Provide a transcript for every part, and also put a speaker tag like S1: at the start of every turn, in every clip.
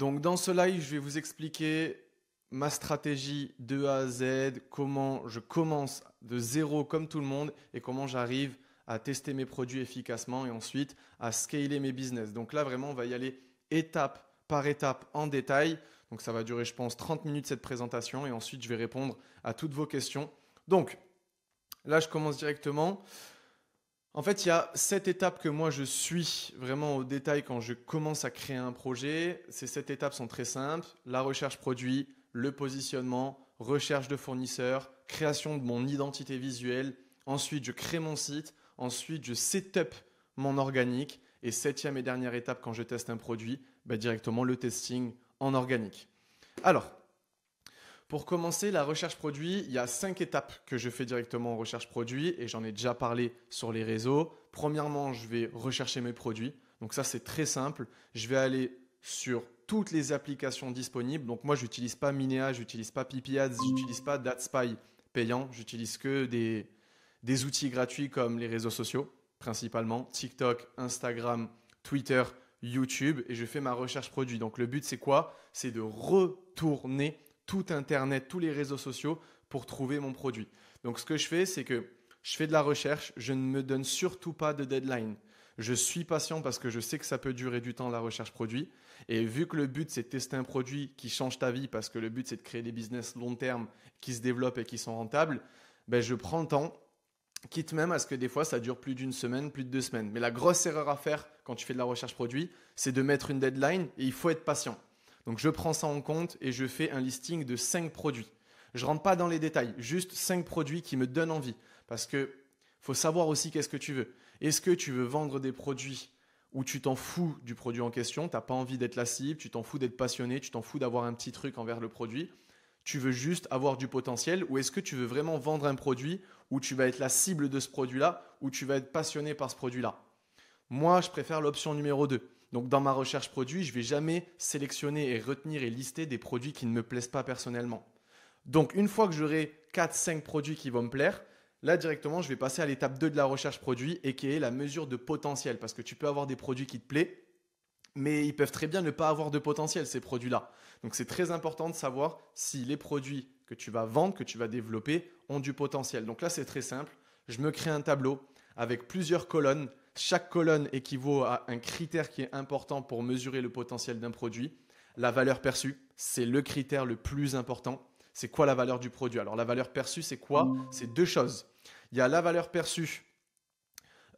S1: Donc dans ce live, je vais vous expliquer ma stratégie de A à Z, comment je commence de zéro comme tout le monde et comment j'arrive à tester mes produits efficacement et ensuite à scaler mes business. Donc là, vraiment, on va y aller étape par étape en détail. Donc ça va durer, je pense, 30 minutes cette présentation et ensuite je vais répondre à toutes vos questions. Donc là, je commence directement. En fait, il y a sept étapes que moi je suis vraiment au détail quand je commence à créer un projet. Ces sept étapes sont très simples. La recherche produit, le positionnement, recherche de fournisseurs, création de mon identité visuelle. Ensuite, je crée mon site. Ensuite, je setup mon organique. Et septième et dernière étape quand je teste un produit, bah, directement le testing en organique. Alors, pour commencer, la recherche produit, il y a cinq étapes que je fais directement en recherche produit et j'en ai déjà parlé sur les réseaux. Premièrement, je vais rechercher mes produits. Donc ça, c'est très simple. Je vais aller sur toutes les applications disponibles. Donc moi, je n'utilise pas Minea, j'utilise pas je j'utilise pas DatSpy payant. J'utilise que des, des outils gratuits comme les réseaux sociaux, principalement TikTok, Instagram, Twitter, YouTube. Et je fais ma recherche produit. Donc le but, c'est quoi C'est de retourner tout Internet, tous les réseaux sociaux pour trouver mon produit. Donc ce que je fais, c'est que je fais de la recherche, je ne me donne surtout pas de deadline. Je suis patient parce que je sais que ça peut durer du temps la recherche produit. Et vu que le but c'est de tester un produit qui change ta vie, parce que le but c'est de créer des business long terme qui se développent et qui sont rentables, ben, je prends le temps, quitte même à ce que des fois ça dure plus d'une semaine, plus de deux semaines. Mais la grosse erreur à faire quand tu fais de la recherche produit, c'est de mettre une deadline et il faut être patient. Donc je prends ça en compte et je fais un listing de 5 produits. Je ne rentre pas dans les détails, juste 5 produits qui me donnent envie. Parce que faut savoir aussi qu'est-ce que tu veux. Est-ce que tu veux vendre des produits où tu t'en fous du produit en question, tu n'as pas envie d'être la cible, tu t'en fous d'être passionné, tu t'en fous d'avoir un petit truc envers le produit, tu veux juste avoir du potentiel, ou est-ce que tu veux vraiment vendre un produit où tu vas être la cible de ce produit-là, où tu vas être passionné par ce produit-là Moi, je préfère l'option numéro 2. Donc dans ma recherche produit, je ne vais jamais sélectionner et retenir et lister des produits qui ne me plaisent pas personnellement. Donc une fois que j'aurai 4-5 produits qui vont me plaire, là directement je vais passer à l'étape 2 de la recherche produit et qui est la mesure de potentiel. Parce que tu peux avoir des produits qui te plaisent, mais ils peuvent très bien ne pas avoir de potentiel ces produits-là. Donc c'est très important de savoir si les produits que tu vas vendre, que tu vas développer, ont du potentiel. Donc là c'est très simple. Je me crée un tableau avec plusieurs colonnes chaque colonne équivaut à un critère qui est important pour mesurer le potentiel d'un produit. La valeur perçue, c'est le critère le plus important. C'est quoi la valeur du produit Alors la valeur perçue, c'est quoi mmh. C'est deux choses. Il y a la valeur perçue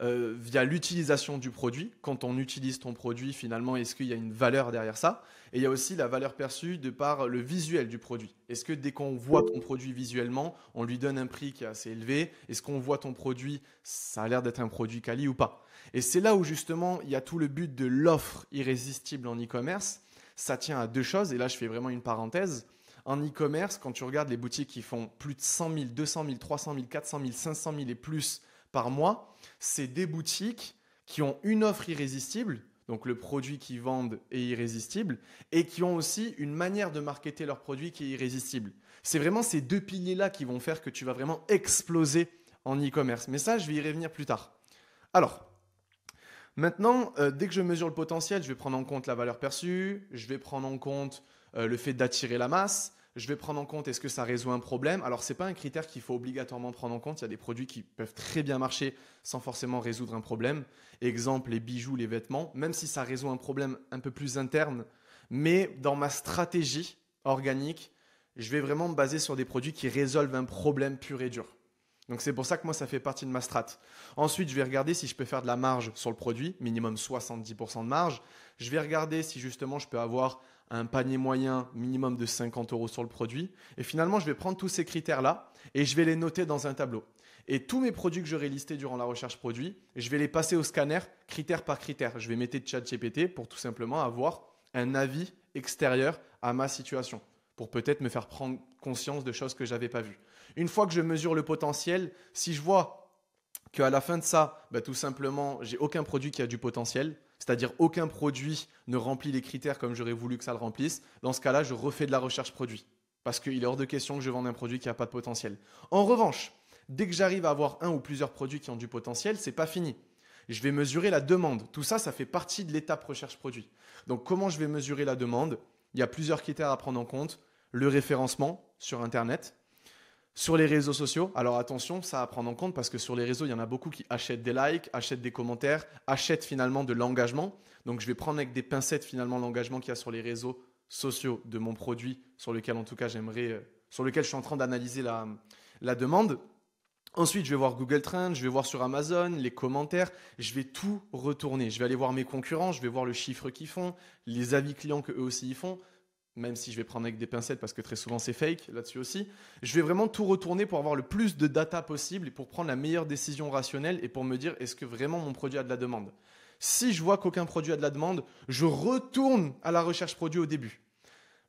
S1: euh, via l'utilisation du produit. Quand on utilise ton produit, finalement, est-ce qu'il y a une valeur derrière ça Et il y a aussi la valeur perçue de par le visuel du produit. Est-ce que dès qu'on voit ton produit visuellement, on lui donne un prix qui est assez élevé Est-ce qu'on voit ton produit, ça a l'air d'être un produit quali ou pas Et c'est là où justement, il y a tout le but de l'offre irrésistible en e-commerce. Ça tient à deux choses, et là je fais vraiment une parenthèse. En e-commerce, quand tu regardes les boutiques qui font plus de 100 000, 200 000, 300 000, 400 000, 500 000 et plus par mois, c'est des boutiques qui ont une offre irrésistible, donc le produit qu'ils vendent est irrésistible, et qui ont aussi une manière de marketer leur produit qui est irrésistible. C'est vraiment ces deux piliers-là qui vont faire que tu vas vraiment exploser en e-commerce. Mais ça, je vais y revenir plus tard. Alors, maintenant, euh, dès que je mesure le potentiel, je vais prendre en compte la valeur perçue, je vais prendre en compte euh, le fait d'attirer la masse, je vais prendre en compte est-ce que ça résout un problème. Alors ce n'est pas un critère qu'il faut obligatoirement prendre en compte. Il y a des produits qui peuvent très bien marcher sans forcément résoudre un problème. Exemple les bijoux, les vêtements, même si ça résout un problème un peu plus interne, mais dans ma stratégie organique, je vais vraiment me baser sur des produits qui résolvent un problème pur et dur. Donc c'est pour ça que moi ça fait partie de ma strat. Ensuite, je vais regarder si je peux faire de la marge sur le produit, minimum 70% de marge. Je vais regarder si justement je peux avoir un panier moyen minimum de 50 euros sur le produit. Et finalement, je vais prendre tous ces critères-là et je vais les noter dans un tableau. Et tous mes produits que j'aurai listés durant la recherche produit, je vais les passer au scanner critère par critère. Je vais mettre GPT pour tout simplement avoir un avis extérieur à ma situation, pour peut-être me faire prendre conscience de choses que j'avais pas vues. Une fois que je mesure le potentiel, si je vois qu'à la fin de ça, bah, tout simplement, j'ai aucun produit qui a du potentiel, c'est-à-dire aucun produit ne remplit les critères comme j'aurais voulu que ça le remplisse, dans ce cas-là, je refais de la recherche produit. Parce qu'il est hors de question que je vende un produit qui n'a pas de potentiel. En revanche, dès que j'arrive à avoir un ou plusieurs produits qui ont du potentiel, c'est pas fini. Je vais mesurer la demande. Tout ça, ça fait partie de l'étape recherche produit. Donc, comment je vais mesurer la demande Il y a plusieurs critères à prendre en compte. Le référencement sur Internet, sur les réseaux sociaux, alors attention, ça à prendre en compte parce que sur les réseaux, il y en a beaucoup qui achètent des likes, achètent des commentaires, achètent finalement de l'engagement. Donc je vais prendre avec des pincettes finalement l'engagement qu'il y a sur les réseaux sociaux de mon produit sur lequel en tout cas j'aimerais, euh, sur lequel je suis en train d'analyser la, la demande. Ensuite, je vais voir Google Trends, je vais voir sur Amazon, les commentaires, je vais tout retourner. Je vais aller voir mes concurrents, je vais voir le chiffre qu'ils font, les avis clients qu'eux aussi ils font même si je vais prendre avec des pincettes parce que très souvent c'est fake là-dessus aussi, je vais vraiment tout retourner pour avoir le plus de data possible et pour prendre la meilleure décision rationnelle et pour me dire est-ce que vraiment mon produit a de la demande. Si je vois qu'aucun produit a de la demande, je retourne à la recherche produit au début.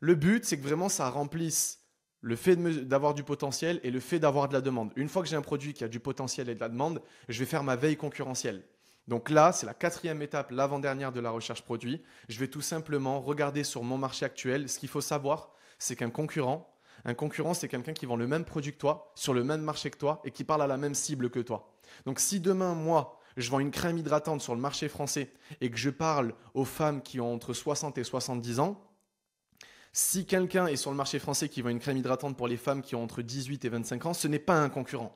S1: Le but, c'est que vraiment ça remplisse le fait d'avoir du potentiel et le fait d'avoir de la demande. Une fois que j'ai un produit qui a du potentiel et de la demande, je vais faire ma veille concurrentielle. Donc là, c'est la quatrième étape, l'avant-dernière de la recherche produit. Je vais tout simplement regarder sur mon marché actuel. Ce qu'il faut savoir, c'est qu'un concurrent, un concurrent, c'est quelqu'un qui vend le même produit que toi, sur le même marché que toi, et qui parle à la même cible que toi. Donc si demain, moi, je vends une crème hydratante sur le marché français et que je parle aux femmes qui ont entre 60 et 70 ans, si quelqu'un est sur le marché français qui vend une crème hydratante pour les femmes qui ont entre 18 et 25 ans, ce n'est pas un concurrent.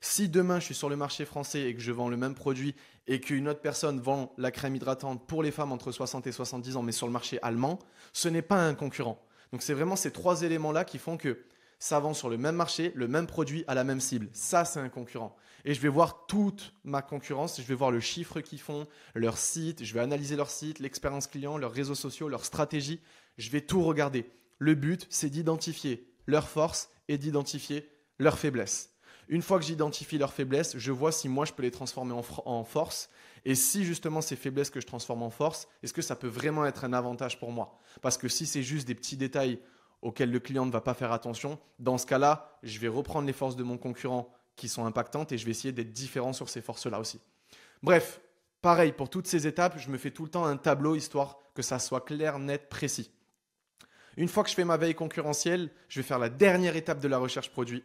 S1: Si demain je suis sur le marché français et que je vends le même produit et qu'une autre personne vend la crème hydratante pour les femmes entre 60 et 70 ans, mais sur le marché allemand, ce n'est pas un concurrent. Donc c'est vraiment ces trois éléments-là qui font que ça vend sur le même marché, le même produit à la même cible. Ça, c'est un concurrent. Et je vais voir toute ma concurrence, je vais voir le chiffre qu'ils font, leur site, je vais analyser leur site, l'expérience client, leurs réseaux sociaux, leur stratégie. Je vais tout regarder. Le but, c'est d'identifier leurs forces et d'identifier leurs faiblesses. Une fois que j'identifie leurs faiblesses, je vois si moi je peux les transformer en, force. Et si justement ces faiblesses que je transforme en force, est-ce que ça peut vraiment être un avantage pour moi Parce que si c'est juste des petits détails auxquels le client ne va pas faire attention, dans ce cas-là, je vais reprendre les forces de mon concurrent qui sont impactantes et je vais essayer d'être différent sur ces forces-là aussi. Bref, pareil, pour toutes ces étapes, je me fais tout le temps un tableau histoire que ça soit clair, net, précis. Une fois que je fais ma veille concurrentielle, je vais faire la dernière étape de la recherche produit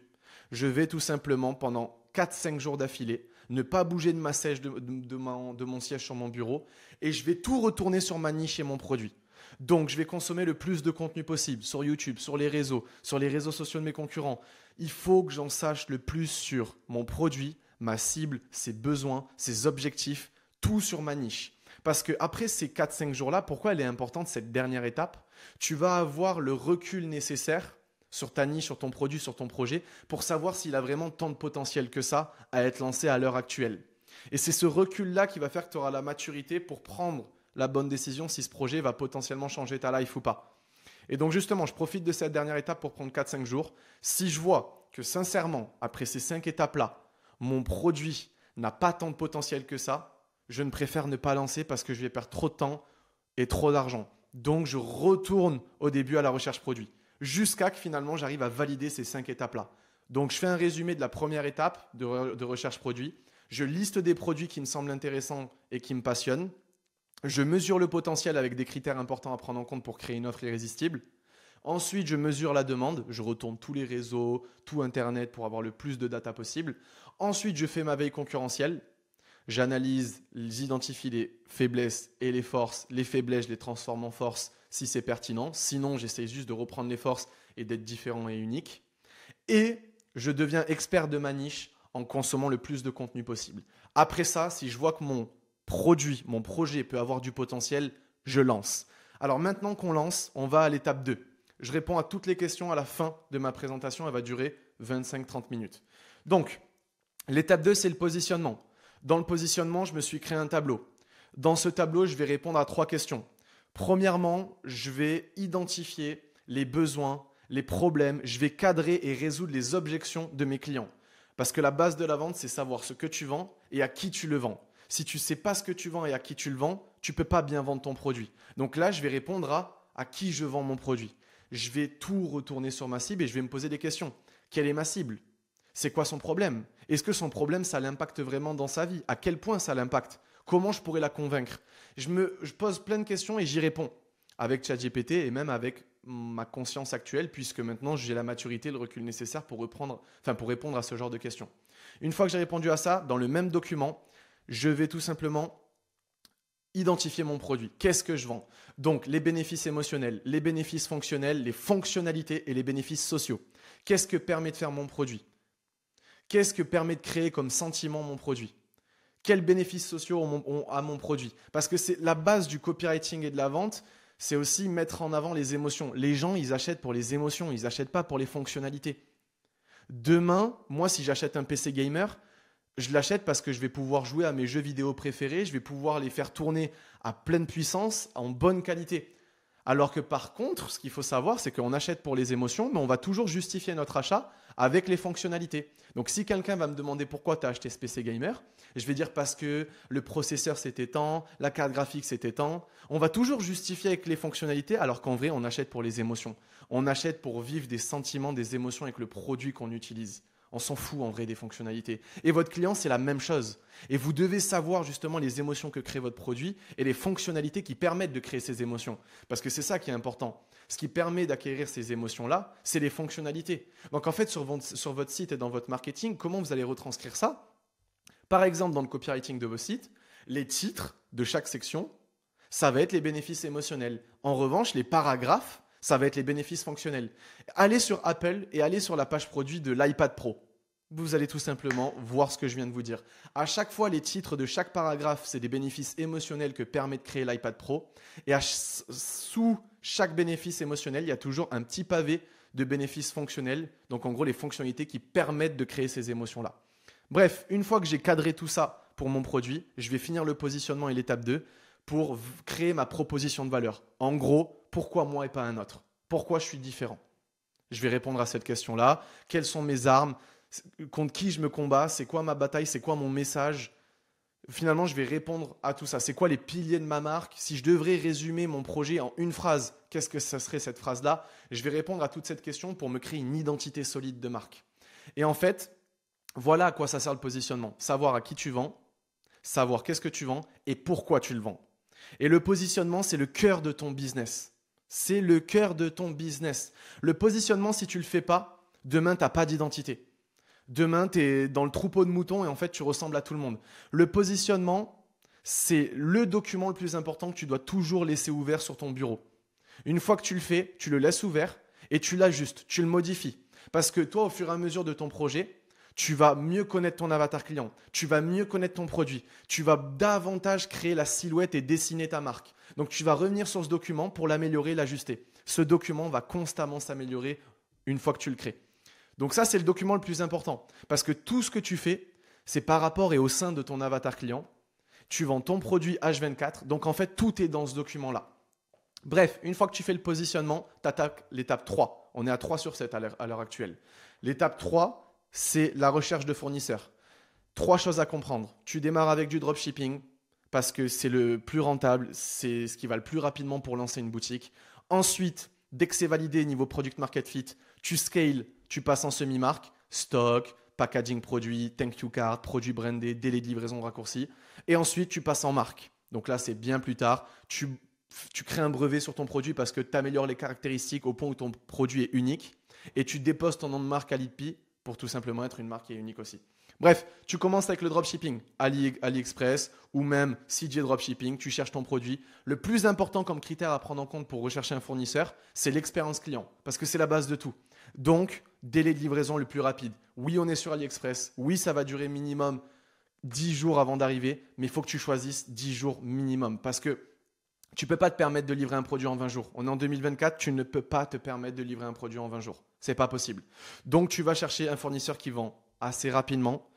S1: je vais tout simplement pendant 4-5 jours d'affilée ne pas bouger de ma sèche de, mon siège sur mon bureau et je vais tout retourner sur ma niche et mon produit. Donc je vais consommer le plus de contenu possible sur YouTube, sur les réseaux, sur les réseaux sociaux de mes concurrents. Il faut que j'en sache le plus sur mon produit, ma cible, ses besoins, ses objectifs, tout sur ma niche. Parce que après ces 4-5 jours-là, pourquoi elle est importante cette dernière étape Tu vas avoir le recul nécessaire sur ta niche, sur ton produit, sur ton projet, pour savoir s'il a vraiment tant de potentiel que ça à être lancé à l'heure actuelle. Et c'est ce recul-là qui va faire que tu auras la maturité pour prendre la bonne décision si ce projet va potentiellement changer ta life ou pas. Et donc justement, je profite de cette dernière étape pour prendre 4-5 jours. Si je vois que sincèrement, après ces 5 étapes-là, mon produit n'a pas tant de potentiel que ça, je ne préfère ne pas lancer parce que je vais perdre trop de temps et trop d'argent. Donc je retourne au début à la recherche produit jusqu'à que finalement j'arrive à valider ces cinq étapes-là. Donc je fais un résumé de la première étape de, recherche produit, je liste des produits qui me semblent intéressants et qui me passionnent, je mesure le potentiel avec des critères importants à prendre en compte pour créer une offre irrésistible, Ensuite, je mesure la demande. Je retourne tous les réseaux, tout Internet pour avoir le plus de data possible. Ensuite, je fais ma veille concurrentielle. J'analyse, j'identifie les faiblesses et les forces. Les faiblesses, je les transforme en forces si c'est pertinent. Sinon, j'essaie juste de reprendre les forces et d'être différent et unique. Et je deviens expert de ma niche en consommant le plus de contenu possible. Après ça, si je vois que mon produit, mon projet peut avoir du potentiel, je lance. Alors maintenant qu'on lance, on va à l'étape 2. Je réponds à toutes les questions à la fin de ma présentation, elle va durer 25-30 minutes. Donc, l'étape 2, c'est le positionnement. Dans le positionnement, je me suis créé un tableau. Dans ce tableau, je vais répondre à trois questions. Premièrement, je vais identifier les besoins, les problèmes, je vais cadrer et résoudre les objections de mes clients. Parce que la base de la vente, c'est savoir ce que tu vends et à qui tu le vends. Si tu ne sais pas ce que tu vends et à qui tu le vends, tu ne peux pas bien vendre ton produit. Donc là, je vais répondre à à qui je vends mon produit. Je vais tout retourner sur ma cible et je vais me poser des questions. Quelle est ma cible C'est quoi son problème Est-ce que son problème, ça l'impacte vraiment dans sa vie À quel point ça l'impacte Comment je pourrais la convaincre je, me, pose plein de questions et j'y réponds avec ChatGPT et même avec ma conscience actuelle, puisque maintenant j'ai la maturité et le recul nécessaire pour, reprendre, enfin, pour répondre à ce genre de questions. Une fois que j'ai répondu à ça, dans le même document, je vais tout simplement identifier mon produit. Qu'est-ce que je vends Donc les bénéfices émotionnels, les bénéfices fonctionnels, les fonctionnalités et les bénéfices sociaux. Qu'est-ce que permet de faire mon produit Qu'est-ce que permet de créer comme sentiment mon produit quels bénéfices sociaux ont, à mon produit. Parce que c'est la base du copywriting et de la vente, c'est aussi mettre en avant les émotions. Les gens, ils achètent pour les émotions, ils n'achètent pas pour les fonctionnalités. Demain, moi, si j'achète un PC gamer, je l'achète parce que je vais pouvoir jouer à mes jeux vidéo préférés, je vais pouvoir les faire tourner à pleine puissance, en bonne qualité. Alors que par contre, ce qu'il faut savoir, c'est qu'on achète pour les émotions, mais on va toujours justifier notre achat avec les fonctionnalités. Donc si quelqu'un va me demander pourquoi tu as acheté ce PC gamer, je vais dire parce que le processeur c'était tant, la carte graphique c'était tant. On va toujours justifier avec les fonctionnalités alors qu'en vrai on achète pour les émotions. On achète pour vivre des sentiments, des émotions avec le produit qu'on utilise. On s'en fout en vrai des fonctionnalités. Et votre client, c'est la même chose. Et vous devez savoir justement les émotions que crée votre produit et les fonctionnalités qui permettent de créer ces émotions. Parce que c'est ça qui est important. Ce qui permet d'acquérir ces émotions-là, c'est les fonctionnalités. Donc en fait, sur votre site et dans votre marketing, comment vous allez retranscrire ça Par exemple, dans le copywriting de vos sites, les titres de chaque section, ça va être les bénéfices émotionnels. En revanche, les paragraphes, ça va être les bénéfices fonctionnels. Allez sur Apple et allez sur la page produit de l'iPad Pro. Vous allez tout simplement voir ce que je viens de vous dire. À chaque fois, les titres de chaque paragraphe, c'est des bénéfices émotionnels que permet de créer l'iPad Pro. Et sous chaque bénéfice émotionnel, il y a toujours un petit pavé de bénéfices fonctionnels. Donc en gros, les fonctionnalités qui permettent de créer ces émotions-là. Bref, une fois que j'ai cadré tout ça pour mon produit, je vais finir le positionnement et l'étape 2 pour créer ma proposition de valeur. En gros, pourquoi moi et pas un autre Pourquoi je suis différent Je vais répondre à cette question-là. Quelles sont mes armes Contre qui je me combats C'est quoi ma bataille C'est quoi mon message Finalement, je vais répondre à tout ça. C'est quoi les piliers de ma marque Si je devrais résumer mon projet en une phrase, qu'est-ce que ça serait cette phrase-là Je vais répondre à toute cette question pour me créer une identité solide de marque. Et en fait, voilà à quoi ça sert le positionnement. Savoir à qui tu vends, savoir qu'est-ce que tu vends et pourquoi tu le vends. Et le positionnement, c'est le cœur de ton business. C'est le cœur de ton business. Le positionnement, si tu le fais pas, demain, tu n'as pas d'identité. Demain, tu es dans le troupeau de moutons et en fait, tu ressembles à tout le monde. Le positionnement, c'est le document le plus important que tu dois toujours laisser ouvert sur ton bureau. Une fois que tu le fais, tu le laisses ouvert et tu l'ajustes, tu le modifies. Parce que toi, au fur et à mesure de ton projet, tu vas mieux connaître ton avatar client, tu vas mieux connaître ton produit, tu vas davantage créer la silhouette et dessiner ta marque. Donc tu vas revenir sur ce document pour l'améliorer, l'ajuster. Ce document va constamment s'améliorer une fois que tu le crées. Donc ça, c'est le document le plus important, parce que tout ce que tu fais, c'est par rapport et au sein de ton avatar client. Tu vends ton produit H24, donc en fait, tout est dans ce document-là. Bref, une fois que tu fais le positionnement, tu attaques l'étape 3. On est à 3 sur 7 à l'heure actuelle. L'étape 3, c'est la recherche de fournisseurs. Trois choses à comprendre. Tu démarres avec du dropshipping parce que c'est le plus rentable, c'est ce qui va le plus rapidement pour lancer une boutique. Ensuite, dès que c'est validé niveau product market fit, tu scales, tu passes en semi-marque, stock, packaging produit, thank you card, produit brandé, délai de livraison raccourci. Et ensuite, tu passes en marque. Donc là, c'est bien plus tard. Tu, crées un brevet sur ton produit parce que tu améliores les caractéristiques au point où ton produit est unique. Et tu déposes ton nom de marque à l'IPI pour tout simplement être une marque qui est unique aussi. Bref, tu commences avec le dropshipping, Ali, AliExpress ou même CJ Dropshipping, tu cherches ton produit. Le plus important comme critère à prendre en compte pour rechercher un fournisseur, c'est l'expérience client, parce que c'est la base de tout. Donc, délai de livraison le plus rapide. Oui, on est sur AliExpress, oui, ça va durer minimum 10 jours avant d'arriver, mais il faut que tu choisisses 10 jours minimum, parce que tu ne peux pas te permettre de livrer un produit en 20 jours. On est en 2024, tu ne peux pas te permettre de livrer un produit en 20 jours. C'est pas possible. Donc tu vas chercher un fournisseur qui vend assez rapidement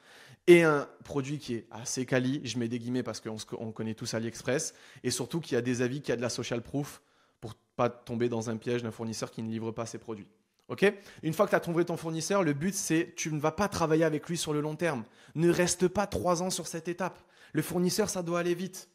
S1: et un produit qui est assez quali, je mets des guillemets parce qu'on connaît tous AliExpress, et surtout y a des avis, qui a de la social proof pour pas tomber dans un piège d'un fournisseur qui ne livre pas ses produits. Ok Une fois que tu as trouvé ton fournisseur, le but c'est tu ne vas pas travailler avec lui sur le long terme. Ne reste pas trois ans sur cette étape. Le fournisseur, ça doit aller vite.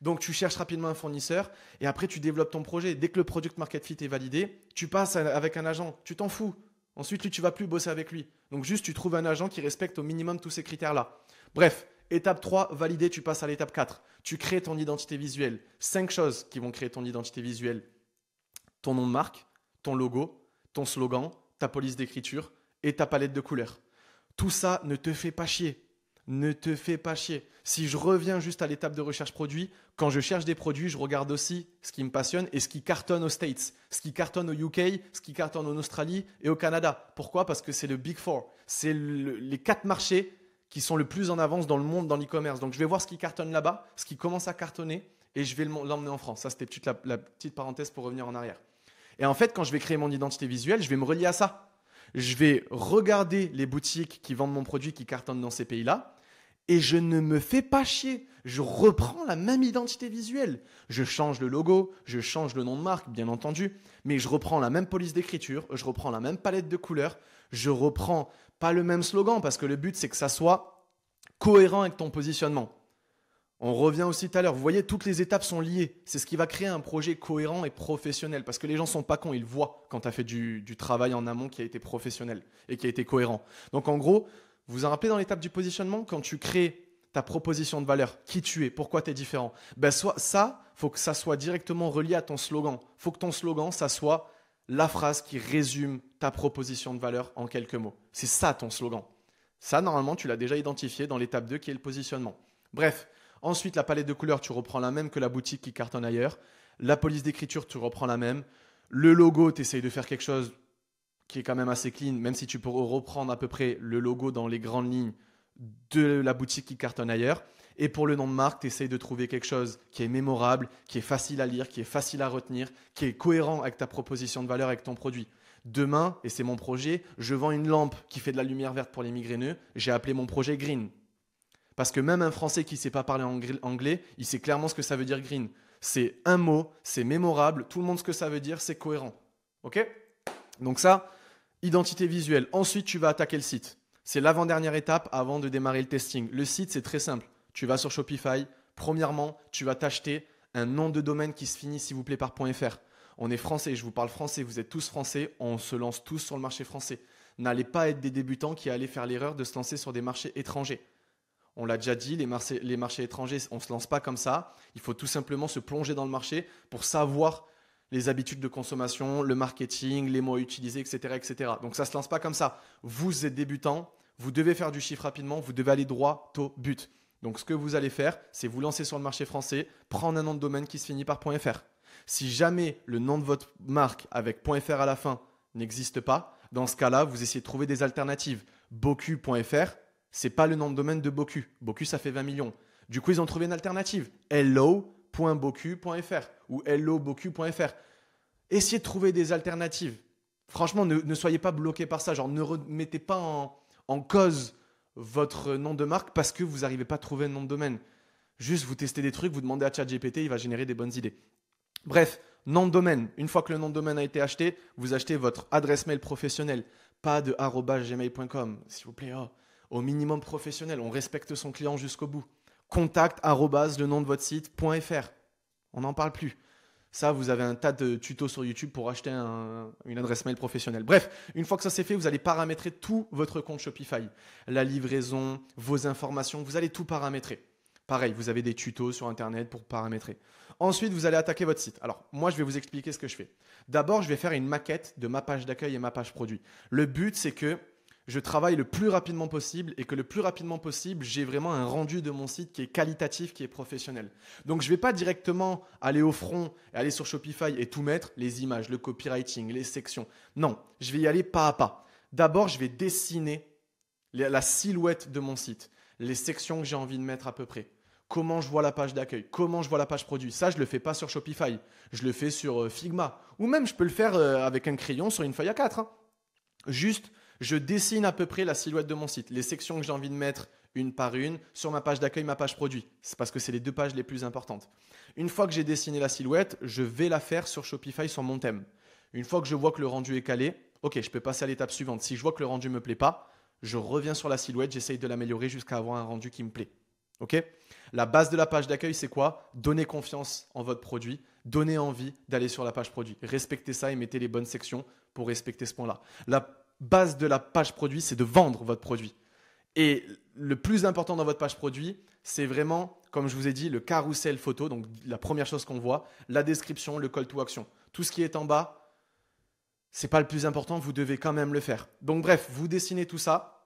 S1: Donc tu cherches rapidement un fournisseur et après tu développes ton projet. Dès que le product market fit est validé, tu passes avec un agent. Tu t'en fous. Ensuite, lui, tu vas plus bosser avec lui. Donc juste, tu trouves un agent qui respecte au minimum tous ces critères-là. Bref, étape 3, validé, tu passes à l'étape 4. Tu crées ton identité visuelle. Cinq choses qui vont créer ton identité visuelle. Ton nom de marque, ton logo, ton slogan, ta police d'écriture et ta palette de couleurs. Tout ça ne te fait pas chier ne te fais pas chier. Si je reviens juste à l'étape de recherche produit, quand je cherche des produits, je regarde aussi ce qui me passionne et ce qui cartonne aux States, ce qui cartonne au UK, ce qui cartonne en Australie et au Canada. Pourquoi Parce que c'est le Big Four. C'est les quatre marchés qui sont le plus en avance dans le monde dans l'e-commerce. Donc je vais voir ce qui cartonne là-bas, ce qui commence à cartonner et je vais l'emmener en France. Ça, c'était la, la petite parenthèse pour revenir en arrière. Et en fait, quand je vais créer mon identité visuelle, je vais me relier à ça je vais regarder les boutiques qui vendent mon produit qui cartonnent dans ces pays-là et je ne me fais pas chier. Je reprends la même identité visuelle. Je change le logo, je change le nom de marque, bien entendu, mais je reprends la même police d'écriture, je reprends la même palette de couleurs, je reprends pas le même slogan parce que le but c'est que ça soit cohérent avec ton positionnement. On revient aussi tout à l'heure. Vous voyez, toutes les étapes sont liées. C'est ce qui va créer un projet cohérent et professionnel. Parce que les gens sont pas cons, ils voient quand tu as fait du, travail en amont qui a été professionnel et qui a été cohérent. Donc en gros, vous vous rappelez dans l'étape du positionnement, quand tu crées ta proposition de valeur, qui tu es, pourquoi tu es différent, ben soit, ça, faut que ça soit directement relié à ton slogan. faut que ton slogan, ça soit la phrase qui résume ta proposition de valeur en quelques mots. C'est ça ton slogan. Ça, normalement, tu l'as déjà identifié dans l'étape 2 qui est le positionnement. Bref, Ensuite, la palette de couleurs, tu reprends la même que la boutique qui cartonne ailleurs. La police d'écriture, tu reprends la même. Le logo, tu essayes de faire quelque chose qui est quand même assez clean, même si tu peux reprendre à peu près le logo dans les grandes lignes de la boutique qui cartonne ailleurs. Et pour le nom de marque, tu essayes de trouver quelque chose qui est mémorable, qui est facile à lire, qui est facile à retenir, qui est cohérent avec ta proposition de valeur, avec ton produit. Demain, et c'est mon projet, je vends une lampe qui fait de la lumière verte pour les migraineux. J'ai appelé mon projet Green. Parce que même un Français qui ne sait pas parler anglais, il sait clairement ce que ça veut dire green. C'est un mot, c'est mémorable, tout le monde ce que ça veut dire, c'est cohérent. OK Donc ça, identité visuelle. Ensuite, tu vas attaquer le site. C'est l'avant-dernière étape avant de démarrer le testing. Le site, c'est très simple. Tu vas sur Shopify. Premièrement, tu vas t'acheter un nom de domaine qui se finit, s'il vous plaît, par .fr. On est français, je vous parle français, vous êtes tous français, on se lance tous sur le marché français. N'allez pas être des débutants qui allaient faire l'erreur de se lancer sur des marchés étrangers. On l'a déjà dit, les, marchés, étrangers, on ne se lance pas comme ça. Il faut tout simplement se plonger dans le marché pour savoir les habitudes de consommation, le marketing, les mots utilisés, etc. etc. Donc ça ne se lance pas comme ça. Vous êtes débutant, vous devez faire du chiffre rapidement, vous devez aller droit au but. Donc ce que vous allez faire, c'est vous lancer sur le marché français, prendre un nom de domaine qui se finit par .fr. Si jamais le nom de votre marque avec .fr à la fin n'existe pas, dans ce cas-là, vous essayez de trouver des alternatives. Bocu.fr, c'est pas le nom de domaine de Boku. Boku, ça fait 20 millions. Du coup, ils ont trouvé une alternative. hello.boku.fr ou helloboku.fr. Essayez de trouver des alternatives. Franchement, ne, soyez pas bloqué par ça. Genre, ne remettez pas en, cause votre nom de marque parce que vous n'arrivez pas à trouver un nom de domaine. Juste, vous testez des trucs, vous demandez à ChatGPT, il va générer des bonnes idées. Bref, nom de domaine. Une fois que le nom de domaine a été acheté, vous achetez votre adresse mail professionnelle. Pas de gmail.com, s'il vous plaît. Oh au minimum professionnel. On respecte son client jusqu'au bout. Contact le nom de votre site.fr. On n'en parle plus. Ça, vous avez un tas de tutos sur YouTube pour acheter une adresse mail professionnelle. Bref, une fois que ça c'est fait, vous allez paramétrer tout votre compte Shopify. La livraison, vos informations, vous allez tout paramétrer. Pareil, vous avez des tutos sur Internet pour paramétrer. Ensuite, vous allez attaquer votre site. Alors, moi, je vais vous expliquer ce que je fais. D'abord, je vais faire une maquette de ma page d'accueil et ma page produit. Le but, c'est que je travaille le plus rapidement possible et que le plus rapidement possible, j'ai vraiment un rendu de mon site qui est qualitatif, qui est professionnel. Donc, je ne vais pas directement aller au front et aller sur Shopify et tout mettre, les images, le copywriting, les sections. Non, je vais y aller pas à pas. D'abord, je vais dessiner la silhouette de mon site, les sections que j'ai envie de mettre à peu près comment je vois la page d'accueil, comment je vois la page produit. Ça, je ne le fais pas sur Shopify, je le fais sur euh, Figma. Ou même, je peux le faire euh, avec un crayon sur une feuille a 4. Hein. Juste, je dessine à peu près la silhouette de mon site, les sections que j'ai envie de mettre une par une sur ma page d'accueil, ma page produit. C'est parce que c'est les deux pages les plus importantes. Une fois que j'ai dessiné la silhouette, je vais la faire sur Shopify sur mon thème. Une fois que je vois que le rendu est calé, ok, je peux passer à l'étape suivante. Si je vois que le rendu ne me plaît pas, je reviens sur la silhouette, j'essaye de l'améliorer jusqu'à avoir un rendu qui me plaît. Ok La base de la page d'accueil, c'est quoi Donner confiance en votre produit, donner envie d'aller sur la page produit. Respectez ça et mettez les bonnes sections pour respecter ce point-là. La base de la page produit, c'est de vendre votre produit. Et le plus important dans votre page produit, c'est vraiment, comme je vous ai dit, le carousel photo, donc la première chose qu'on voit, la description, le call to action. Tout ce qui est en bas, c'est pas le plus important, vous devez quand même le faire. Donc bref, vous dessinez tout ça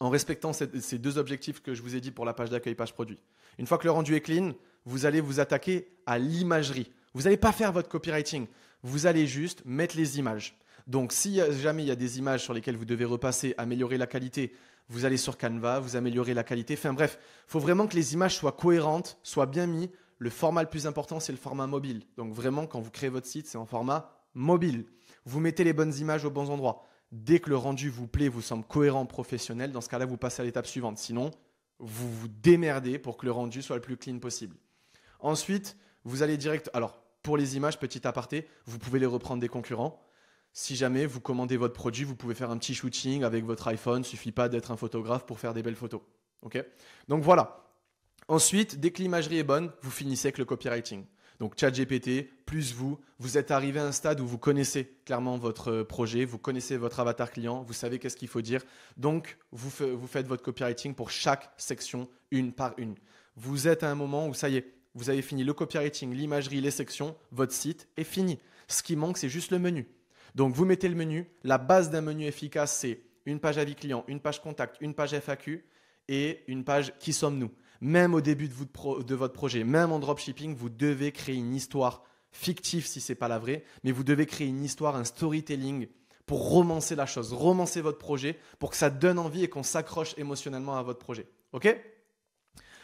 S1: en respectant ces deux objectifs que je vous ai dit pour la page d'accueil, page produit. Une fois que le rendu est clean, vous allez vous attaquer à l'imagerie. Vous n'allez pas faire votre copywriting, vous allez juste mettre les images. Donc si jamais il y a des images sur lesquelles vous devez repasser, améliorer la qualité, vous allez sur Canva, vous améliorez la qualité. Enfin bref, il faut vraiment que les images soient cohérentes, soient bien mises. Le format le plus important, c'est le format mobile. Donc vraiment, quand vous créez votre site, c'est en format mobile. Vous mettez les bonnes images aux bons endroits. Dès que le rendu vous plaît, vous semble cohérent, professionnel, dans ce cas-là, vous passez à l'étape suivante. Sinon, vous vous démerdez pour que le rendu soit le plus clean possible. Ensuite, vous allez direct. Alors, pour les images, petit aparté, vous pouvez les reprendre des concurrents. Si jamais vous commandez votre produit, vous pouvez faire un petit shooting avec votre iPhone. Il suffit pas d'être un photographe pour faire des belles photos. Donc voilà. Ensuite, dès que l'imagerie est bonne, vous finissez avec le copywriting. Donc ChatGPT plus vous, vous êtes arrivé à un stade où vous connaissez clairement votre euh, projet, vous connaissez votre avatar client, vous savez qu'est-ce qu'il faut dire. Donc vous, vous faites votre copywriting pour chaque section une par une. Vous êtes à un moment où ça y est, vous avez fini le copywriting, l'imagerie, les sections, votre site est fini. Ce qui manque, c'est juste le menu. Donc vous mettez le menu. La base d'un menu efficace, c'est une page avis client, une page contact, une page FAQ et une page qui sommes-nous. Même au début de votre projet, même en dropshipping, vous devez créer une histoire fictive si ce n'est pas la vraie, mais vous devez créer une histoire, un storytelling pour romancer la chose, romancer votre projet pour que ça donne envie et qu'on s'accroche émotionnellement à votre projet. OK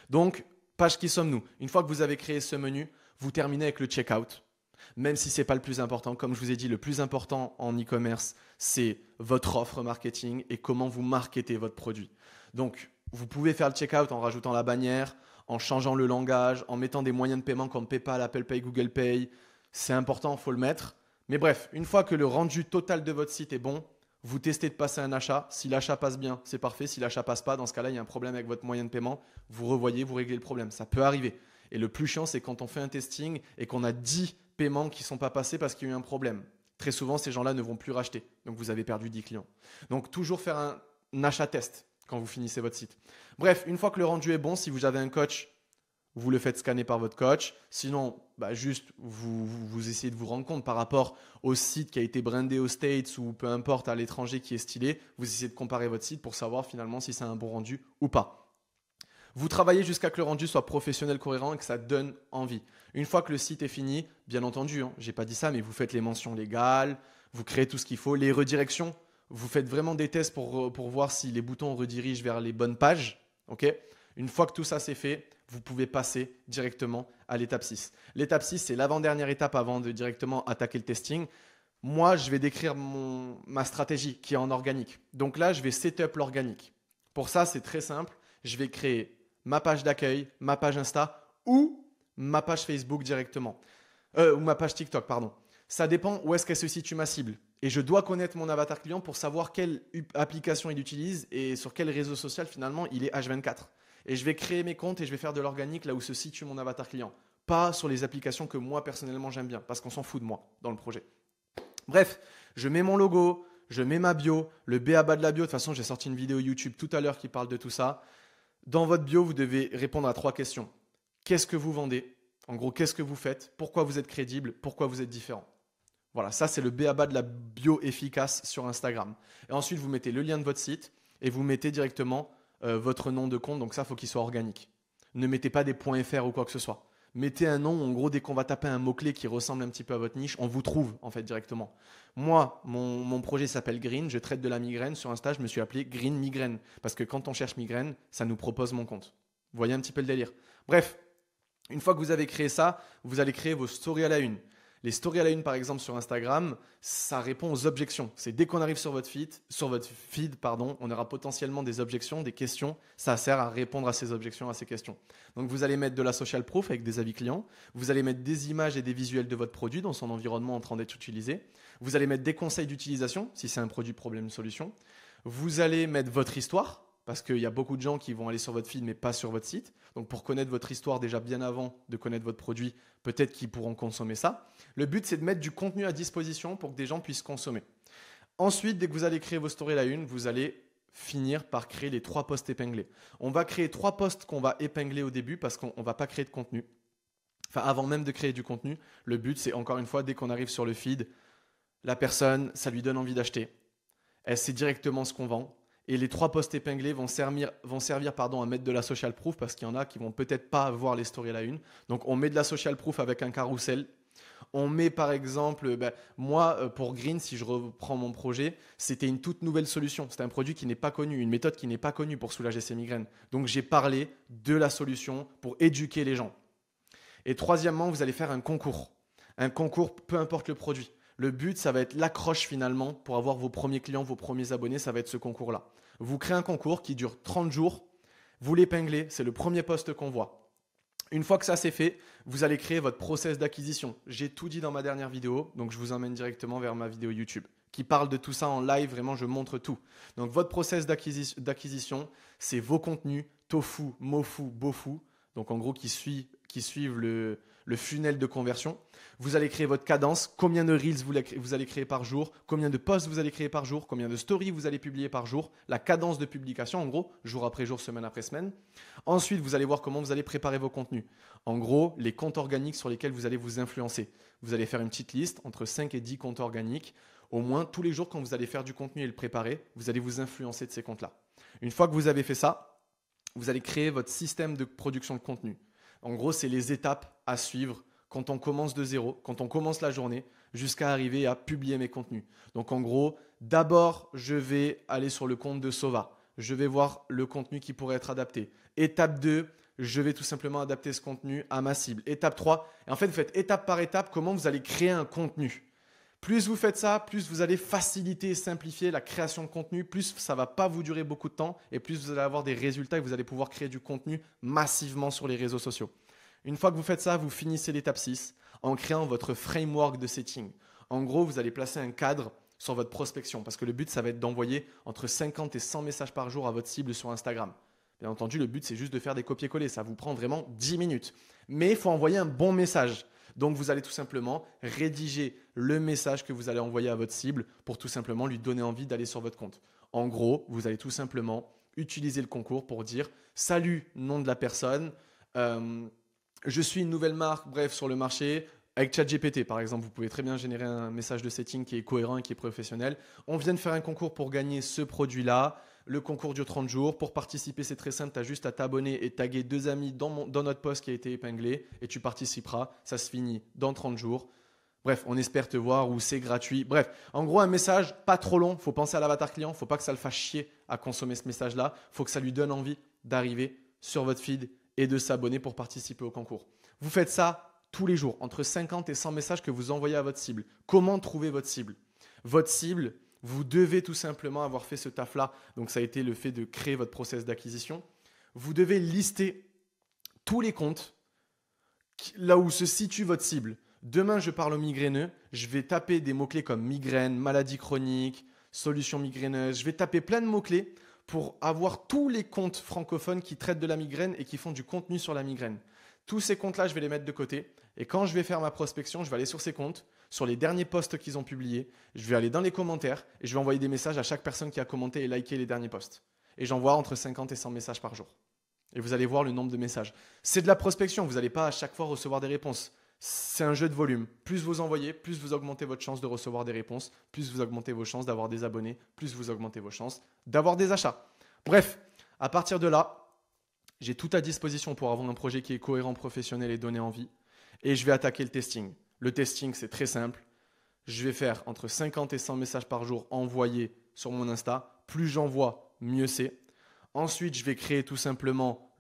S1: Donc, page qui sommes-nous. Une fois que vous avez créé ce menu, vous terminez avec le checkout même si ce n'est pas le plus important. Comme je vous ai dit, le plus important en e-commerce, c'est votre offre marketing et comment vous marketez votre produit. Donc, vous pouvez faire le checkout en rajoutant la bannière, en changeant le langage, en mettant des moyens de paiement comme PayPal, Apple Pay, Google Pay. C'est important, faut le mettre. Mais bref, une fois que le rendu total de votre site est bon, vous testez de passer un achat. Si l'achat passe bien, c'est parfait. Si l'achat passe pas, dans ce cas-là, il y a un problème avec votre moyen de paiement. Vous revoyez, vous réglez le problème. Ça peut arriver. Et le plus chiant, c'est quand on fait un testing et qu'on a dit paiements qui ne sont pas passés parce qu'il y a eu un problème. Très souvent, ces gens-là ne vont plus racheter. Donc, vous avez perdu 10 clients. Donc, toujours faire un, achat test quand vous finissez votre site. Bref, une fois que le rendu est bon, si vous avez un coach, vous le faites scanner par votre coach. Sinon, bah, juste, vous, vous, vous, essayez de vous rendre compte par rapport au site qui a été brandé aux States ou peu importe à l'étranger qui est stylé. Vous essayez de comparer votre site pour savoir finalement si c'est un bon rendu ou pas. Vous travaillez jusqu'à ce que le rendu soit professionnel, cohérent et que ça donne envie. Une fois que le site est fini, bien entendu, hein, j'ai pas dit ça, mais vous faites les mentions légales, vous créez tout ce qu'il faut, les redirections. Vous faites vraiment des tests pour, euh, voir si les boutons redirigent vers les bonnes pages. ok une fois que tout ça c'est fait, vous pouvez passer directement à l'étape 6. L'étape 6, c'est l'avant-dernière étape avant de directement attaquer le testing. Moi, je vais décrire mon, ma stratégie qui est en organique. Donc là, je vais setup l'organique. Pour ça, c'est très simple. Je vais créer ma page d'accueil, ma page Insta ou ma page Facebook directement. Euh, ou ma page TikTok, pardon. Ça dépend où est-ce qu'elle se situe ma cible. Et je dois connaître mon avatar client pour savoir quelle application il utilise et sur quel réseau social finalement il est H24. Et je vais créer mes comptes et je vais faire de l'organique là où se situe mon avatar client. Pas sur les applications que moi personnellement j'aime bien, parce qu'on s'en fout de moi dans le projet. Bref, je mets mon logo, je mets ma bio, le B à bas de la bio. De toute façon, j'ai sorti une vidéo YouTube tout à l'heure qui parle de tout ça. Dans votre bio, vous devez répondre à trois questions. Qu'est-ce que vous vendez En gros, qu'est-ce que vous faites Pourquoi vous êtes crédible Pourquoi vous êtes différent Voilà, ça c'est le BABA de la bio efficace sur Instagram. Et ensuite, vous mettez le lien de votre site et vous mettez directement euh, votre nom de compte. Donc ça, il faut qu'il soit organique. Ne mettez pas des points .fr ou quoi que ce soit mettez un nom. En gros, dès qu'on va taper un mot-clé qui ressemble un petit peu à votre niche, on vous trouve en fait directement. Moi, mon, mon projet s'appelle Green. Je traite de la migraine. Sur Insta, je me suis appelé Green Migraine parce que quand on cherche migraine, ça nous propose mon compte. Vous voyez un petit peu le délire. Bref, une fois que vous avez créé ça, vous allez créer vos stories à la une. Les stories à la une, par exemple, sur Instagram, ça répond aux objections. C'est dès qu'on arrive sur votre feed, sur votre feed, pardon, on aura potentiellement des objections, des questions. Ça sert à répondre à ces objections, à ces questions. Donc, vous allez mettre de la social proof avec des avis clients. Vous allez mettre des images et des visuels de votre produit dans son environnement en train d'être utilisé. Vous allez mettre des conseils d'utilisation si c'est un produit problème solution. Vous allez mettre votre histoire parce qu'il y a beaucoup de gens qui vont aller sur votre feed mais pas sur votre site. Donc pour connaître votre histoire déjà bien avant de connaître votre produit, peut-être qu'ils pourront consommer ça. Le but c'est de mettre du contenu à disposition pour que des gens puissent consommer. Ensuite, dès que vous allez créer vos stories la une, vous allez finir par créer les trois posts épinglés. On va créer trois posts qu'on va épingler au début parce qu'on ne va pas créer de contenu. Enfin, avant même de créer du contenu, le but c'est encore une fois, dès qu'on arrive sur le feed, la personne, ça lui donne envie d'acheter. Elle sait directement ce qu'on vend et les trois postes épinglés vont servir, vont servir pardon, à mettre de la social proof parce qu'il y en a qui vont peut-être pas voir les stories à la une. Donc on met de la social proof avec un carrousel. On met par exemple, euh, ben, moi euh, pour Green, si je reprends mon projet, c'était une toute nouvelle solution. C'était un produit qui n'est pas connu, une méthode qui n'est pas connue pour soulager ces migraines. Donc j'ai parlé de la solution pour éduquer les gens. Et troisièmement, vous allez faire un concours. Un concours, peu importe le produit. Le but, ça va être l'accroche finalement pour avoir vos premiers clients, vos premiers abonnés, ça va être ce concours-là. Vous créez un concours qui dure 30 jours, vous l'épinglez, c'est le premier poste qu'on voit. Une fois que ça c'est fait, vous allez créer votre process d'acquisition. J'ai tout dit dans ma dernière vidéo, donc je vous emmène directement vers ma vidéo YouTube qui parle de tout ça en live, vraiment je montre tout. Donc votre process d'acquisition, c'est vos contenus, tofu, mofu, bofu, donc en gros qui, qui suivent le, le funnel de conversion. Vous allez créer votre cadence, combien de reels vous allez créer par jour, combien de posts vous allez créer par jour, combien de stories vous allez publier par jour, la cadence de publication, en gros, jour après jour, semaine après semaine. Ensuite, vous allez voir comment vous allez préparer vos contenus. En gros, les comptes organiques sur lesquels vous allez vous influencer. Vous allez faire une petite liste entre 5 et 10 comptes organiques. Au moins, tous les jours, quand vous allez faire du contenu et le préparer, vous allez vous influencer de ces comptes-là. Une fois que vous avez fait ça, vous allez créer votre système de production de contenu. En gros, c'est les étapes à suivre quand on commence de zéro, quand on commence la journée, jusqu'à arriver à publier mes contenus. Donc en gros, d'abord, je vais aller sur le compte de Sova. Je vais voir le contenu qui pourrait être adapté. Étape 2, je vais tout simplement adapter ce contenu à ma cible. Étape 3, et en fait, vous faites étape par étape comment vous allez créer un contenu. Plus vous faites ça, plus vous allez faciliter et simplifier la création de contenu, plus ça ne va pas vous durer beaucoup de temps et plus vous allez avoir des résultats et vous allez pouvoir créer du contenu massivement sur les réseaux sociaux. Une fois que vous faites ça, vous finissez l'étape 6 en créant votre framework de setting. En gros, vous allez placer un cadre sur votre prospection parce que le but, ça va être d'envoyer entre 50 et 100 messages par jour à votre cible sur Instagram. Bien entendu, le but, c'est juste de faire des copier-coller. Ça vous prend vraiment 10 minutes. Mais il faut envoyer un bon message. Donc vous allez tout simplement rédiger le message que vous allez envoyer à votre cible pour tout simplement lui donner envie d'aller sur votre compte. En gros, vous allez tout simplement utiliser le concours pour dire salut nom de la personne, euh, je suis une nouvelle marque, bref, sur le marché. Avec ChatGPT, par exemple, vous pouvez très bien générer un message de setting qui est cohérent et qui est professionnel. On vient de faire un concours pour gagner ce produit-là le concours dure 30 jours. Pour participer, c'est très simple, tu as juste à t'abonner et taguer deux amis dans, notre poste qui a été épinglé et tu participeras. Ça se finit dans 30 jours. Bref, on espère te voir ou c'est gratuit. Bref, en gros, un message pas trop long. Faut penser à l'avatar client. Faut pas que ça le fasse chier à consommer ce message-là. Faut que ça lui donne envie d'arriver sur votre feed et de s'abonner pour participer au concours. Vous faites ça tous les jours, entre 50 et 100 messages que vous envoyez à votre cible. Comment trouver votre cible Votre cible, vous devez tout simplement avoir fait ce taf-là. Donc ça a été le fait de créer votre process d'acquisition. Vous devez lister tous les comptes là où se situe votre cible. Demain, je parle aux migraineux, je vais taper des mots-clés comme migraine, maladie chronique, solution migraineuse, je vais taper plein de mots-clés pour avoir tous les comptes francophones qui traitent de la migraine et qui font du contenu sur la migraine. Tous ces comptes-là, je vais les mettre de côté. Et quand je vais faire ma prospection, je vais aller sur ces comptes, sur les derniers posts qu'ils ont publiés, je vais aller dans les commentaires et je vais envoyer des messages à chaque personne qui a commenté et liké les derniers posts. Et j'envoie entre 50 et 100 messages par jour. Et vous allez voir le nombre de messages. C'est de la prospection, vous n'allez pas à chaque fois recevoir des réponses. C'est un jeu de volume. Plus vous envoyez, plus vous augmentez votre chance de recevoir des réponses, plus vous augmentez vos chances d'avoir des abonnés, plus vous augmentez vos chances d'avoir des achats. Bref, à partir de là, j'ai tout à disposition pour avoir un projet qui est cohérent, professionnel et donné envie et je vais attaquer le testing. Le testing, c'est très simple. Je vais faire entre 50 et 100 messages par jour envoyés sur mon Insta. Plus j'envoie, mieux c'est. Ensuite, je vais créer tout simplement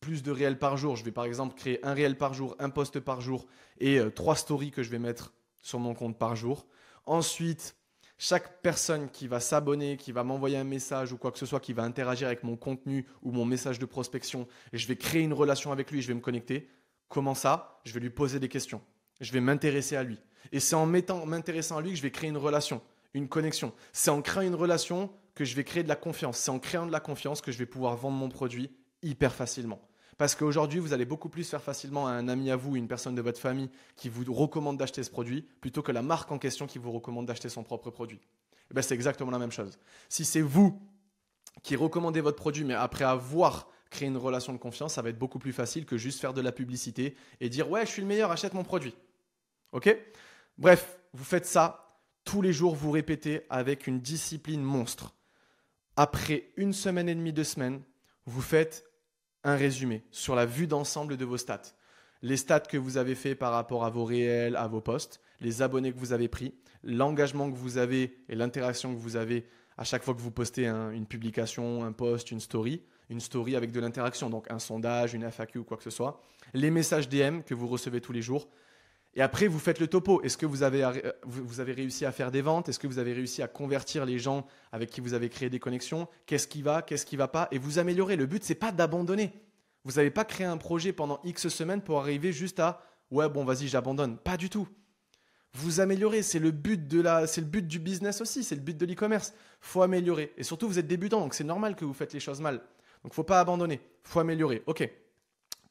S1: plus, de réels par jour. Je vais par exemple créer un réel par jour, un post par jour et euh, trois stories que je vais mettre sur mon compte par jour. Ensuite, chaque personne qui va s'abonner, qui va m'envoyer un message ou quoi que ce soit, qui va interagir avec mon contenu ou mon message de prospection, je vais créer une relation avec lui, je vais me connecter. Comment ça Je vais lui poser des questions. Je vais m'intéresser à lui. Et c'est en m'intéressant à lui que je vais créer une relation, une connexion. C'est en créant une relation que je vais créer de la confiance. C'est en créant de la confiance que je vais pouvoir vendre mon produit hyper facilement. Parce qu'aujourd'hui, vous allez beaucoup plus faire facilement à un ami à vous, une personne de votre famille qui vous recommande d'acheter ce produit, plutôt que la marque en question qui vous recommande d'acheter son propre produit. Et eh ben, c'est exactement la même chose. Si c'est vous qui recommandez votre produit, mais après avoir créer une relation de confiance, ça va être beaucoup plus facile que juste faire de la publicité et dire ouais, je suis le meilleur, achète mon produit. OK Bref, vous faites ça tous les jours, vous répétez avec une discipline monstre. Après une semaine et demie, deux semaines, vous faites un résumé sur la vue d'ensemble de vos stats. Les stats que vous avez fait par rapport à vos réels, à vos posts, les abonnés que vous avez pris, l'engagement que vous avez et l'interaction que vous avez à chaque fois que vous postez une publication, un post, une story, une story avec de l'interaction, donc un sondage, une FAQ ou quoi que ce soit, les messages DM que vous recevez tous les jours, et après, vous faites le topo. Est-ce que vous avez, euh, vous avez réussi à faire des ventes Est-ce que vous avez réussi à convertir les gens avec qui vous avez créé des connexions Qu'est-ce qui va Qu'est-ce qui va pas Et vous améliorez. Le but, c'est pas d'abandonner. Vous n'avez pas créé un projet pendant X semaines pour arriver juste à ouais, bon, vas-y, j'abandonne. Pas du tout. Vous améliorez. C'est le but de la, c'est le but du business aussi. C'est le but de l'e-commerce. Faut améliorer. Et surtout, vous êtes débutant, donc c'est normal que vous faites les choses mal. Donc faut pas abandonner, faut améliorer. Ok,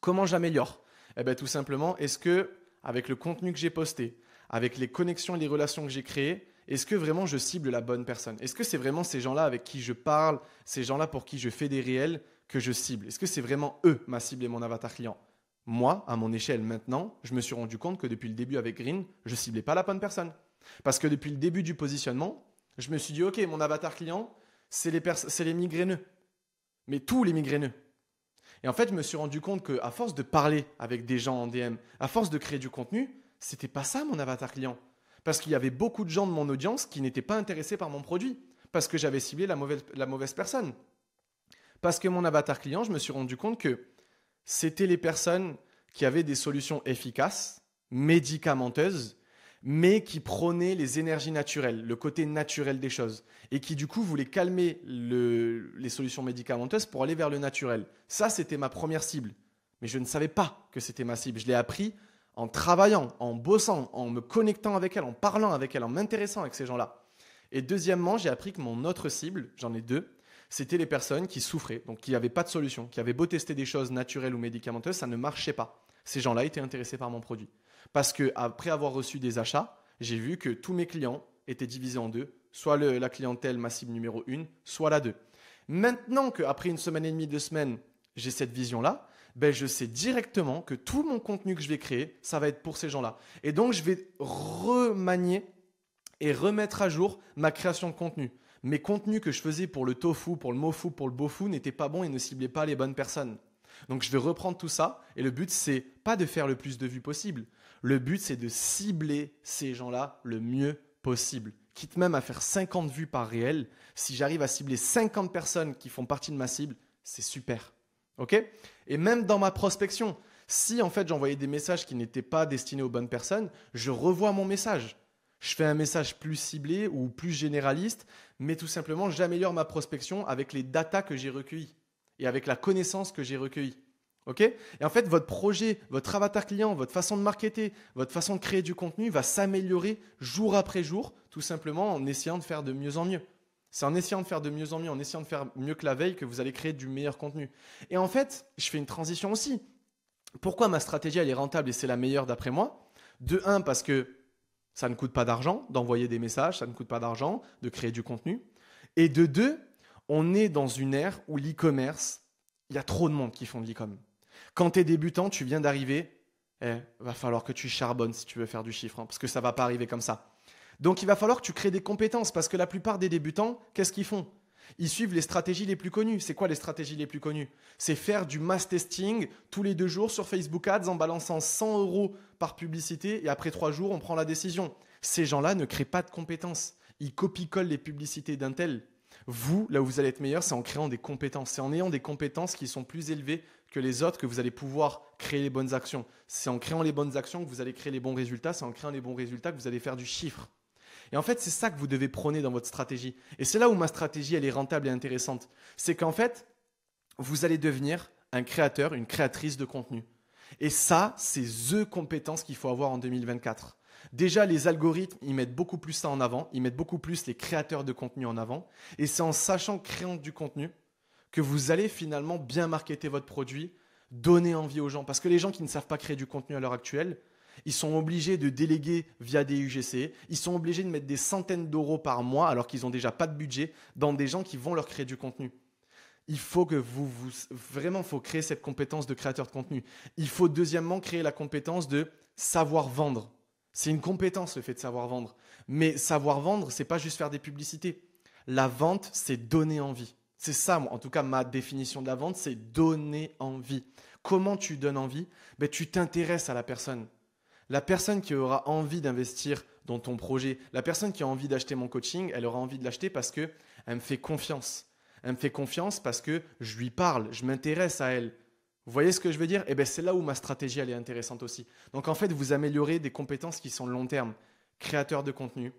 S1: comment j'améliore Eh bien tout simplement, est-ce que avec le contenu que j'ai posté, avec les connexions et les relations que j'ai créées, est-ce que vraiment je cible la bonne personne Est-ce que c'est vraiment ces gens-là avec qui je parle, ces gens-là pour qui je fais des réels que je cible Est-ce que c'est vraiment eux ma cible et mon avatar client Moi, à mon échelle maintenant, je me suis rendu compte que depuis le début avec Green, je ciblais pas la bonne personne. Parce que depuis le début du positionnement, je me suis dit, ok, mon avatar client, c'est les, les migraineux mais tous les migraineux. Et en fait, je me suis rendu compte qu'à force de parler avec des gens en DM, à force de créer du contenu, c'était pas ça mon avatar client. Parce qu'il y avait beaucoup de gens de mon audience qui n'étaient pas intéressés par mon produit, parce que j'avais ciblé la mauvaise, la mauvaise personne. Parce que mon avatar client, je me suis rendu compte que c'était les personnes qui avaient des solutions efficaces, médicamenteuses, mais qui prônait les énergies naturelles, le côté naturel des choses, et qui du coup voulait calmer les solutions médicamenteuses pour aller vers le naturel. Ça, c'était ma première cible, mais je ne savais pas que c'était ma cible. Je l'ai appris en travaillant, en bossant, en me connectant avec elle, en parlant avec elle, en m'intéressant avec ces gens-là. Et deuxièmement, j'ai appris que mon autre cible, j'en ai deux, c'était les personnes qui souffraient, donc qui n'avaient pas de solution, qui avaient beau tester des choses naturelles ou médicamenteuses, ça ne marchait pas ces gens-là étaient intéressés par mon produit. Parce qu'après avoir reçu des achats, j'ai vu que tous mes clients étaient divisés en deux, soit la clientèle ma cible numéro 1, soit la 2. Maintenant qu'après une semaine et demie, deux semaines, j'ai cette vision-là, ben je sais directement que tout mon contenu que je vais créer, ça va être pour ces gens-là. Et donc, je vais remanier et remettre à jour ma création de contenu. Mes contenus que je faisais pour le tofu, pour le mofu, pour le bofu n'étaient pas bons et ne ciblaient pas les bonnes personnes. Donc je vais reprendre tout ça et le but c'est pas de faire le plus de vues possible. Le but c'est de cibler ces gens-là le mieux possible. Quitte même à faire 50 vues par réel, si j'arrive à cibler 50 personnes qui font partie de ma cible, c'est super. OK Et même dans ma prospection, si en fait j'envoyais des messages qui n'étaient pas destinés aux bonnes personnes, je revois mon message. Je fais un message plus ciblé ou plus généraliste, mais tout simplement j'améliore ma prospection avec les datas que j'ai recueillies et avec la connaissance que j'ai recueillie. ok et en fait, votre projet, votre avatar client, votre façon de marketer, votre façon de créer du contenu va s'améliorer jour après jour, tout simplement en essayant de faire de mieux en mieux. C'est en essayant de faire de mieux en mieux, en essayant de faire mieux que la veille que vous allez créer du meilleur contenu. Et en fait, je fais une transition aussi. Pourquoi ma stratégie, elle est rentable et c'est la meilleure d'après moi De un, parce que ça ne coûte pas d'argent d'envoyer des messages, ça ne coûte pas d'argent de créer du contenu. Et de deux, on est dans une ère où l'e-commerce, il y a trop de monde qui font de le commerce Quand tu es débutant, tu viens d'arriver, il eh, va falloir que tu charbonnes si tu veux faire du chiffre, hein, parce que ça va pas arriver comme ça. Donc il va falloir que tu crées des compétences, parce que la plupart des débutants, qu'est-ce qu'ils font ils suivent les stratégies les plus connues. C'est quoi les stratégies les plus connues C'est faire du mass testing tous les deux jours sur Facebook Ads en balançant 100 euros par publicité et après trois jours, on prend la décision. Ces gens-là ne créent pas de compétences. Ils copie collent les publicités d'un tel vous, là où vous allez être meilleur, c'est en créant des compétences. C'est en ayant des compétences qui sont plus élevées que les autres que vous allez pouvoir créer les bonnes actions. C'est en créant les bonnes actions que vous allez créer les bons résultats. C'est en créant les bons résultats que vous allez faire du chiffre. Et en fait, c'est ça que vous devez prôner dans votre stratégie. Et c'est là où ma stratégie, elle est rentable et intéressante. C'est qu'en fait, vous allez devenir un créateur, une créatrice de contenu. Et ça, c'est THE compétences qu'il faut avoir en 2024. Déjà, les algorithmes, ils mettent beaucoup plus ça en avant, ils mettent beaucoup plus les créateurs de contenu en avant. Et c'est en sachant créant du contenu que vous allez finalement bien marketer votre produit, donner envie aux gens. Parce que les gens qui ne savent pas créer du contenu à l'heure actuelle, ils sont obligés de déléguer via des UGC, ils sont obligés de mettre des centaines d'euros par mois alors qu'ils n'ont déjà pas de budget dans des gens qui vont leur créer du contenu. Il faut que vous, vous vraiment faut créer cette compétence de créateur de contenu. Il faut deuxièmement créer la compétence de savoir vendre. C'est une compétence le fait de savoir vendre. Mais savoir vendre, c'est pas juste faire des publicités. La vente, c'est donner envie. C'est ça, en tout cas, ma définition de la vente, c'est donner envie. Comment tu donnes envie ben, Tu t'intéresses à la personne. La personne qui aura envie d'investir dans ton projet, la personne qui a envie d'acheter mon coaching, elle aura envie de l'acheter parce qu'elle me fait confiance. Elle me fait confiance parce que je lui parle, je m'intéresse à elle, vous voyez ce que je veux dire Et eh bien, c'est là où ma stratégie, elle est intéressante aussi. Donc, en fait, vous améliorez des compétences qui sont long terme. Créateur de contenu,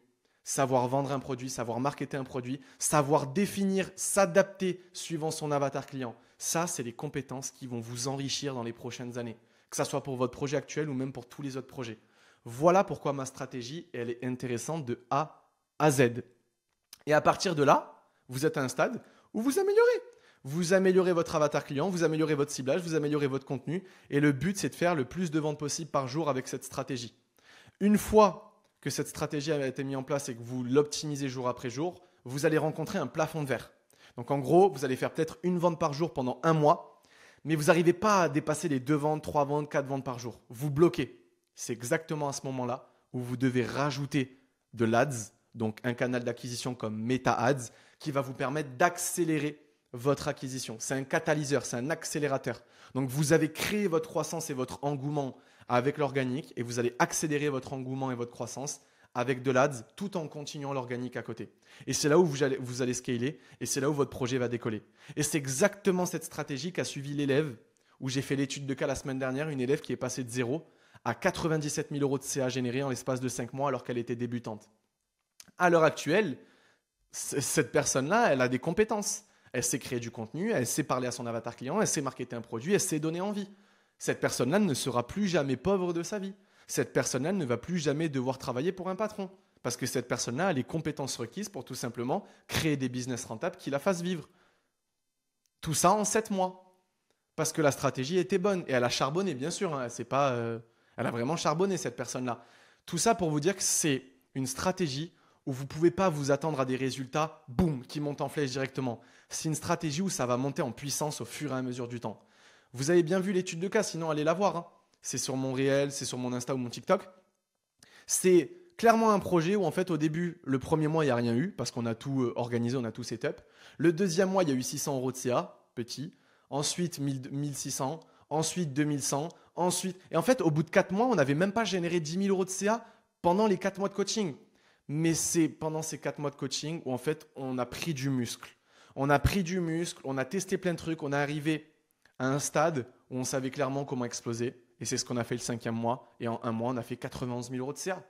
S1: savoir vendre un produit, savoir marketer un produit, savoir définir, s'adapter suivant son avatar client. Ça, c'est les compétences qui vont vous enrichir dans les prochaines années, que ce soit pour votre projet actuel ou même pour tous les autres projets. Voilà pourquoi ma stratégie, elle est intéressante de A à Z. Et à partir de là, vous êtes à un stade où vous améliorez vous améliorez votre avatar client, vous améliorez votre ciblage, vous améliorez votre contenu. Et le but, c'est de faire le plus de ventes possible par jour avec cette stratégie. Une fois que cette stratégie a été mise en place et que vous l'optimisez jour après jour, vous allez rencontrer un plafond de verre. Donc en gros, vous allez faire peut-être une vente par jour pendant un mois, mais vous n'arrivez pas à dépasser les deux ventes, trois ventes, quatre ventes par jour. Vous bloquez. C'est exactement à ce moment-là où vous devez rajouter de l'ADS, donc un canal d'acquisition comme Meta Ads, qui va vous permettre d'accélérer votre acquisition. C'est un catalyseur, c'est un accélérateur. Donc vous avez créé votre croissance et votre engouement avec l'organique et vous allez accélérer votre engouement et votre croissance avec de l'ADS tout en continuant l'organique à côté. Et c'est là où vous allez, vous allez scaler et c'est là où votre projet va décoller. Et c'est exactement cette stratégie qu'a suivi l'élève où j'ai fait l'étude de cas la semaine dernière, une élève qui est passée de zéro à 97 000 euros de CA généré en l'espace de 5 mois alors qu'elle était débutante. À l'heure actuelle, cette personne-là, elle a des compétences elle sait créer du contenu, elle sait parler à son avatar client, elle sait marketer un produit, elle sait donner envie. Cette personne-là ne sera plus jamais pauvre de sa vie. Cette personne-là ne va plus jamais devoir travailler pour un patron. Parce que cette personne-là a les compétences requises pour tout simplement créer des business rentables qui la fassent vivre. Tout ça en 7 mois. Parce que la stratégie était bonne. Et elle a charbonné, bien sûr. Hein. Euh, elle a vraiment charbonné, cette personne-là. Tout ça pour vous dire que c'est une stratégie où vous ne pouvez pas vous attendre à des résultats, boum, qui montent en flèche directement. C'est une stratégie où ça va monter en puissance au fur et à mesure du temps. Vous avez bien vu l'étude de cas, sinon allez la voir. Hein. C'est sur mon réel, c'est sur mon Insta ou mon TikTok. C'est clairement un projet où en fait au début, le premier mois, il n'y a rien eu parce qu'on a tout euh, organisé, on a tout setup. Le deuxième mois, il y a eu 600 euros de CA, petit. Ensuite, 1600. Ensuite, 2100. Ensuite, et en fait, au bout de 4 mois, on n'avait même pas généré 10 000 euros de CA pendant les 4 mois de coaching. Mais c'est pendant ces quatre mois de coaching où en fait on a pris du muscle. On a pris du muscle, on a testé plein de trucs, on est arrivé à un stade où on savait clairement comment exploser. Et c'est ce qu'on a fait le cinquième mois. Et en un mois, on a fait 91 000 euros de CA.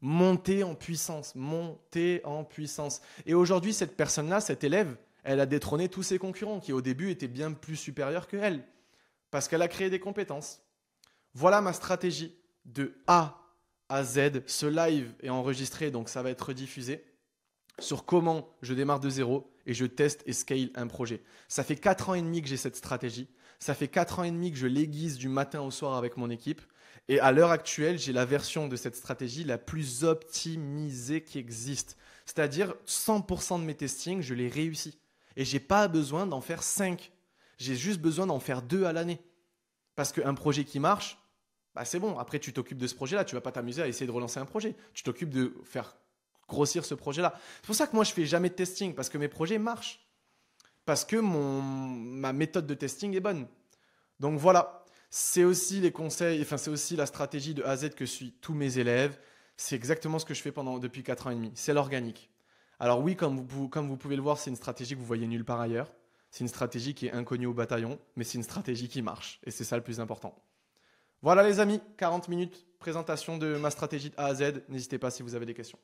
S1: Monter en puissance, monter en puissance. Et aujourd'hui, cette personne-là, cet élève, elle a détrôné tous ses concurrents qui au début étaient bien plus supérieurs qu'elle. Parce qu'elle a créé des compétences. Voilà ma stratégie de A à Z. Ce live est enregistré, donc ça va être diffusé sur comment je démarre de zéro et je teste et scale un projet. Ça fait 4 ans et demi que j'ai cette stratégie. Ça fait 4 ans et demi que je l'aiguise du matin au soir avec mon équipe. Et à l'heure actuelle, j'ai la version de cette stratégie la plus optimisée qui existe. C'est-à-dire 100% de mes testings, je les réussis. Et j'ai pas besoin d'en faire 5. J'ai juste besoin d'en faire 2 à l'année. Parce qu'un projet qui marche, bah, c'est bon, après tu t'occupes de ce projet-là, tu vas pas t'amuser à essayer de relancer un projet. Tu t'occupes de faire grossir ce projet-là. C'est pour ça que moi je fais jamais de testing parce que mes projets marchent. Parce que mon ma méthode de testing est bonne. Donc voilà, c'est aussi les conseils, enfin c'est aussi la stratégie de A à Z que suivent tous mes élèves. C'est exactement ce que je fais pendant depuis 4 ans et demi, c'est l'organique. Alors oui, comme vous, comme vous pouvez le voir, c'est une stratégie que vous voyez nulle part ailleurs. C'est une stratégie qui est inconnue au bataillon, mais c'est une stratégie qui marche. Et c'est ça le plus important. Voilà les amis, 40 minutes, présentation de ma stratégie de A à Z. N'hésitez pas si vous avez des questions.